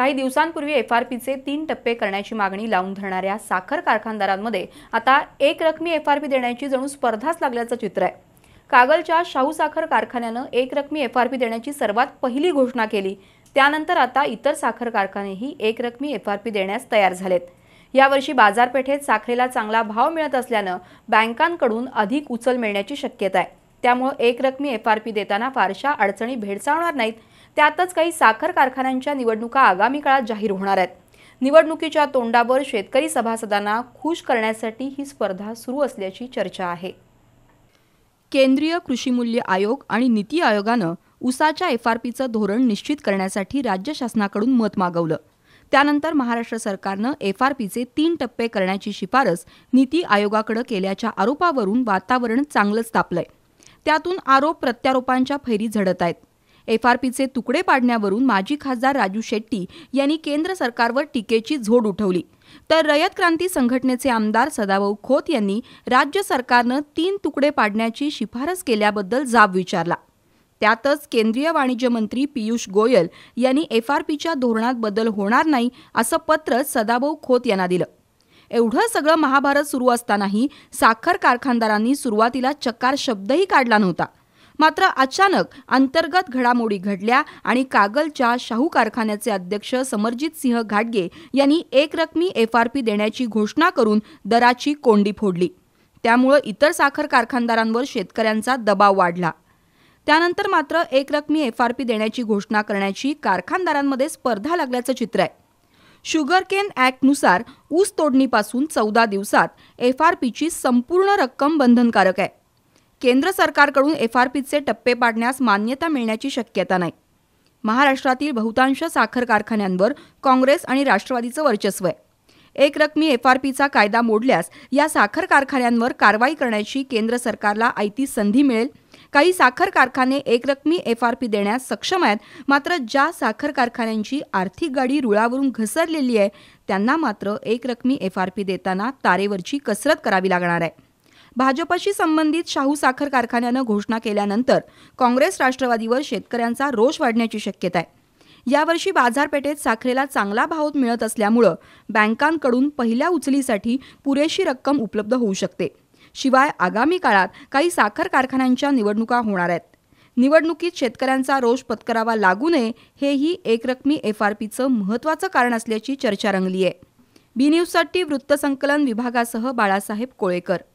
काही दिवसांपूर्वी F R पीचे तीन टप्पे करण्याची मागणी लावून धरणाऱ्या साखर कारखानदारांमध्ये आता एक रकमी एफ आर पी देण्याची जणू स्पर्धाच लागल्याचं चित्र आहे कागलच्या शाहू साखर कारखान्यानं एक रकमी एफ आर पी देण्याची सर्वात पहिली घोषणा केली त्यानंतर आता इतर साखर कारखानेही एक रकमी एफ आर पी देण्यास तयार झालेत यावर्षी बाजारपेठेत साखरेला चांगला भाव मिळत असल्यानं बँकांकडून अधिक उचल मिळण्याची शक्यता आहे त्यामुळे एकरकमी एफ आर पी देताना फारशा अडचणी भेडसावणार नाहीत त्यातच काही साखर कारखान्यांच्या निवडणुका आगामी काळात जाहीर होणार आहेत निवडणुकीच्या तोंडावर शेतकरी सभासदांना खुश करण्यासाठी ही स्पर्धा सुरू असल्याची चर्चा आहे केंद्रीय कृषी मूल्य आयोग आणि नीती आयोगानं उसाच्या एफ आर पीचं धोरण निश्चित करण्यासाठी राज्य शासनाकडून मत मागवलं त्यानंतर महाराष्ट्र सरकारनं एफ आर पीचे तीन टप्पे करण्याची शिफारस नीती आयोगाकडे केल्याच्या आरोपावरून वातावरण चांगलंच तापलंय त्यातून आरोप प्रत्यारोपांच्या फैरी झडत आहेत एफ आर पीचे तुकडे पाडण्यावरून माजी खासदार राजू शेट्टी यांनी केंद्र सरकारवर टीकेची झोड उठवली तर रयत क्रांती संघटनेचे आमदार सदाभाऊ खोत यांनी राज्य सरकारनं तीन तुकडे पाडण्याची शिफारस केल्याबद्दल जाब विचारला त्यातच केंद्रीय वाणिज्य मंत्री पियुष गोयल यांनी एफ आर पीच्या धोरणात बदल होणार नाही असं पत्र सदाभाऊ खोत यांना दिलं एवढं सगळं महाभारत सुरू असतानाही साखर कारखानदारांनी सुरुवातीला चकार शब्दही काढला नव्हता मात्र अचानक अंतर्गत घडामोडी घडल्या आणि कागलच्या शाहू कारखान्याचे अध्यक्ष समरजित सिंह घाटगे यांनी एकरकमी एफ आर पी देण्याची घोषणा करून दराची कोंडी फोडली त्यामुळं इतर साखर कारखानदारांवर शेतकऱ्यांचा दबाव वाढला त्यानंतर मात्र एकरकमी एफ आर पी देण्याची घोषणा करण्याची कारखानदारांमध्ये स्पर्धा लागल्याचं चित्र आहे शुगरकेन ॲक्टनुसार ऊस तोडणीपासून चौदा दिवसात एफ आर पीची संपूर्ण रक्कम बंधनकारक आहे केंद्र सरकारकडून एफ आर पीचे टप्पे पाडण्यास मान्यता मिळण्याची शक्यता नाही महाराष्ट्रातील बहुतांश साखर कारखान्यांवर काँग्रेस आणि राष्ट्रवादीचं वर्चस्व आहे एक रकमी एफ आर पीचा कायदा मोडल्यास या साखर कारखान्यांवर कारवाई करण्याची केंद्र सरकारला आयती संधी मिळेल काही साखर कारखाने एकरकमी एफ आर पी देण्यास सक्षम आहेत मात्र ज्या साखर कारखान्यांची आर्थिक गाडी रुळावरून घसरलेली आहे त्यांना मात्र एकरकमी एफ आर पी देताना तारेवरची कसरत करावी लागणार आहे भाजपशी संबंधित शाहू साखर कारखान्यानं घोषणा केल्यानंतर काँग्रेस राष्ट्रवादीवर शेतकऱ्यांचा रोष वाढण्याची शक्यता आहे यावर्षी बाजारपेठेत साखरेला चांगला भाव मिळत असल्यामुळं बँकांकडून पहिल्या उचलीसाठी पुरेशी रक्कम उपलब्ध होऊ शकते शिवाय आगामी काळात काही साखर कारखान्यांच्या निवडणुका होणार आहेत निवडणुकीत शेतकऱ्यांचा रोष पत्करावा लागू नये हेही एकरकमी एफ आर पीचं महत्त्वाचं कारण असल्याची चर्चा रंगली आहे बी न्यूजसाठी वृत्तसंकलन विभागासह बाळासाहेब कोळेकर